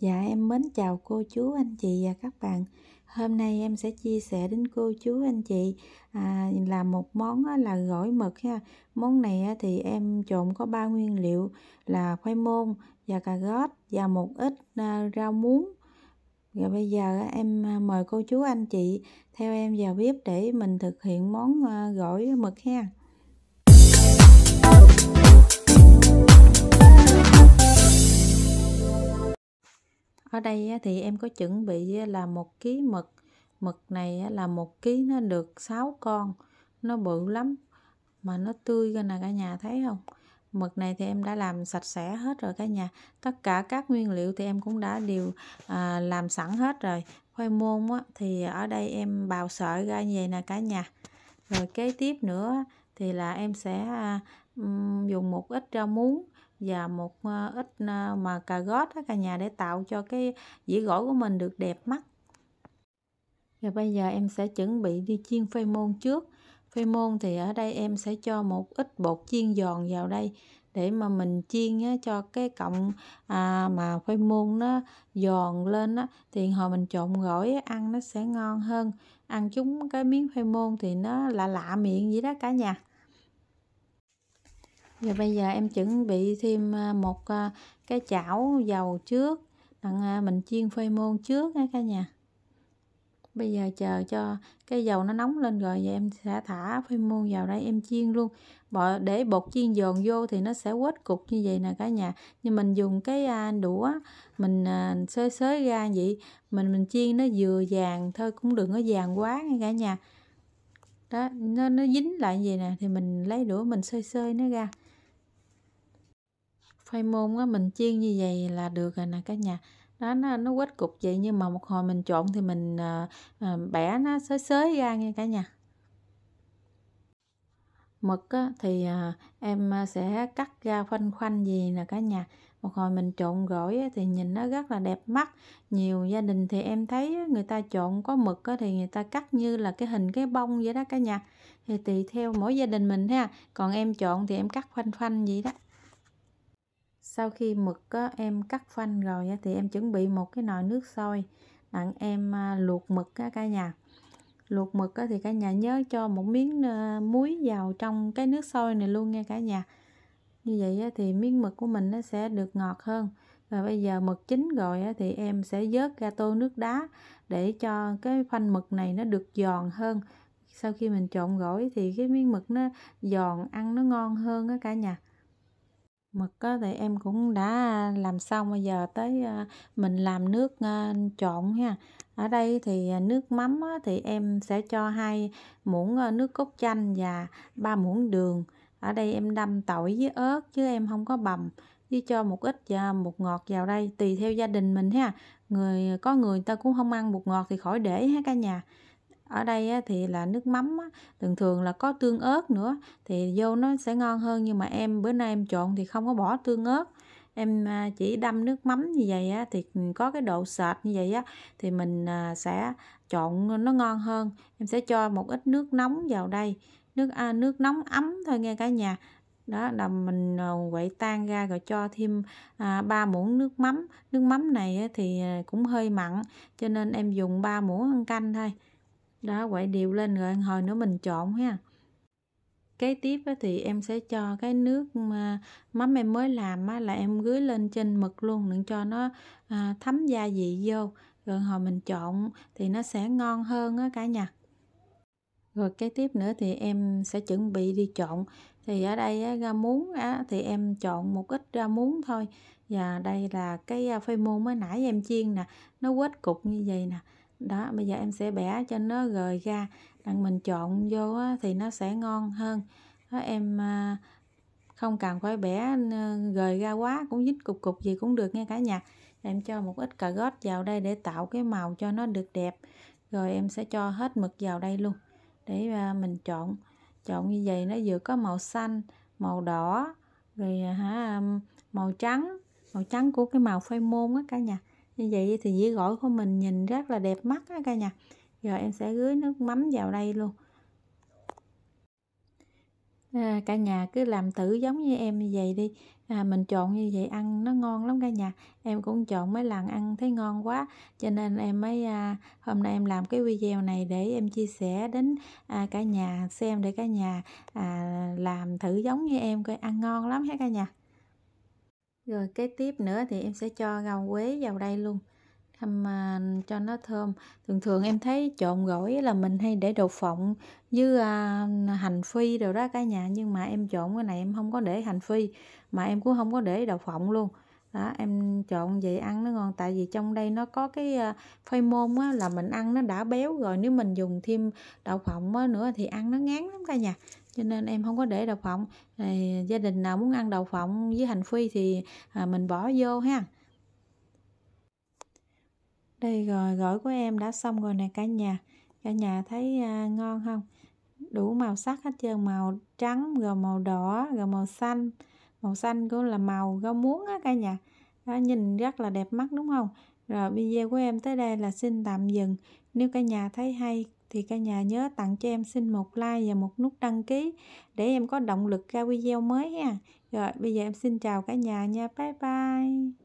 Dạ em mến chào cô chú anh chị và các bạn Hôm nay em sẽ chia sẻ đến cô chú anh chị à, là một món là gỏi mực ha. Món này thì em trộn có ba nguyên liệu là khoai môn và cà rốt và một ít à, rau muống Rồi bây giờ em à, mời cô chú anh chị theo em vào bếp để mình thực hiện món à, gỏi mực ha ở đây thì em có chuẩn bị là một ký mực mực này là một ký nó được 6 con nó bự lắm mà nó tươi ra nè cả nhà thấy không mực này thì em đã làm sạch sẽ hết rồi cả nhà tất cả các nguyên liệu thì em cũng đã đều à, làm sẵn hết rồi khoai môn á, thì ở đây em bào sợi ra như vậy nè cả nhà rồi kế tiếp nữa thì là em sẽ à, dùng một ít rau muống và một ờ, ít ờ, mà cà gót đó cả nhà để tạo cho cái dĩa gỏi của mình được đẹp mắt và bây giờ em sẽ chuẩn bị đi chiên phê môn trước phê môn thì ở đây em sẽ cho một ít bột chiên giòn vào đây để mà mình chiên á, cho cái cọng à, mà phê môn nó giòn lên á, thì hồi mình trộn gỏi ăn nó sẽ ngon hơn ăn chúng cái miếng phê môn thì nó lạ lạ miệng vậy đó cả nhà và bây giờ em chuẩn bị thêm à, một à, cái chảo dầu trước đặng à, mình chiên phơi môn trước nha cả nhà bây giờ chờ cho cái dầu nó nóng lên rồi vậy em sẽ thả phơi môn vào đây em chiên luôn bỏ để bột chiên dồn vô thì nó sẽ quết cục như vậy nè cả nhà nhưng mình dùng cái đũa mình xới xới ra vậy mình mình chiên nó vừa vàng thôi cũng đừng có vàng quá nha cả nhà đó nó nó dính lại vậy nè thì mình lấy đũa mình xơi xơi nó ra phay môn á mình chiên như vậy là được rồi nè cả nhà đó nó nó quết cục vậy nhưng mà một hồi mình trộn thì mình à, à, bẻ nó xới xới ra nghe cả nhà mực á, thì à, em sẽ cắt ra phanh khoanh gì nè cả nhà một hồi mình trộn gỏi á, thì nhìn nó rất là đẹp mắt nhiều gia đình thì em thấy người ta trộn có mực á, thì người ta cắt như là cái hình cái bông vậy đó cả nhà thì tùy theo mỗi gia đình mình ha còn em trộn thì em cắt phanh phanh vậy đó sau khi mực á, em cắt phanh rồi á, thì em chuẩn bị một cái nồi nước sôi đặng em à, luộc mực á, cả nhà luộc mực á, thì cả nhà nhớ cho một miếng à, muối vào trong cái nước sôi này luôn nha cả nhà như vậy á, thì miếng mực của mình nó sẽ được ngọt hơn và bây giờ mực chín rồi á, thì em sẽ vớt ra tô nước đá để cho cái phanh mực này nó được giòn hơn sau khi mình trộn gỏi thì cái miếng mực nó giòn ăn nó ngon hơn á cả nhà mực á, thì em cũng đã làm xong bây giờ tới ờ, mình làm nước ờ, trộn ha ở đây thì ờ, nước mắm thì em sẽ cho hai muỗng nước cốt chanh và ba muỗng đường ở đây em đâm tỏi với ớt chứ em không có bầm với cho một ít và bột ngọt vào đây tùy theo gia đình mình ha người có người ta cũng không ăn bột ngọt thì khỏi để ha cả nhà ở đây thì là nước mắm thường thường là có tương ớt nữa thì vô nó sẽ ngon hơn nhưng mà em bữa nay em trộn thì không có bỏ tương ớt em à, chỉ đâm nước mắm như vậy á, thì ừ, có cái độ sệt như vậy á, thì mình à, sẽ trộn nó ngon hơn em sẽ cho một ít nước nóng vào đây nước à, nước nóng ấm thôi nghe cả nhà đó là mình à, quậy tan ra rồi cho thêm à, muỗng nước mắm nước mắm này thì cũng hơi mặn cho nên em dùng 3 muỗng ăn canh thôi đó quậy đều lên rồi hồi nữa mình trộn ha kế tiếp thì em sẽ cho cái nước mắm em mới làm là em gửi lên trên mực luôn để cho nó à, thấm gia vị vô rồi hồi mình trộn thì nó sẽ ngon hơn cả nhà rồi kế tiếp nữa thì em sẽ chuẩn bị đi trộn thì ở đây ra muống thì em trộn một ít ra muống thôi và đây là cái à, phê môn mới nãy em chiên nè nó quết cục như vậy nè đó bây giờ em sẽ bẻ cho nó gời ra đặng mình trộn vô thì nó sẽ ngon hơn đó, em à, không cần phải bẻ ờ, gời ra quá cũng dính cục cục gì cũng được nghe cả nhà em cho một ít cà gót vào đây để tạo cái màu cho nó được đẹp rồi em sẽ cho hết mực vào đây luôn để à, mình trộn trộn như vậy nó vừa có màu xanh màu đỏ rồi à, hả màu trắng màu trắng của cái màu phai môn á cả nhà như vậy thì dĩa gỏi của mình nhìn rất là đẹp mắt á cả nhà giờ em sẽ rưới nước mắm vào đây luôn à, cả nhà cứ làm thử giống như em như vậy đi à, mình trộn như vậy ăn nó ngon lắm cả nhà em cũng trộn mấy lần ăn thấy ngon quá cho nên em mới à, hôm nay em làm cái video này để em chia sẻ đến à, cả nhà xem để cả nhà à, làm thử giống như em coi ăn ngon lắm hết cả nhà rồi cái tiếp nữa thì em sẽ cho rau quế vào đây luôn thăm uh, cho nó thơm thường thường em thấy trộn gỏi là mình hay để đậu phộng với uh, hành phi rồi đó cả nhà nhưng mà em trộn cái này em không có để hành phi mà em cũng không có để đậu phộng luôn đó em trộn vậy ăn nó ngon tại vì trong đây nó có cái uh, phơi môn á, là mình ăn nó đã béo rồi nếu mình dùng thêm đậu phộng á, nữa thì ăn nó ngán lắm cả nhà cho nên em không có để đậu phộng à, gia đình nào muốn ăn đậu phộng với hành phi thì à, mình bỏ vô ha đây rồi gỏi của em đã xong rồi nè cả nhà cả nhà thấy à, ngon không đủ màu sắc hết trơn màu trắng rồi màu đỏ rồi màu xanh màu xanh cũng là màu rau muống á cả nhà đó, nhìn rất là đẹp mắt đúng không rồi video của em tới đây là xin tạm dừng nếu cả nhà thấy hay thì cả nhà nhớ tặng cho em xin một like và một nút đăng ký để em có động lực ra video mới ha. Rồi bây giờ em xin chào cả nhà nha. Bye bye.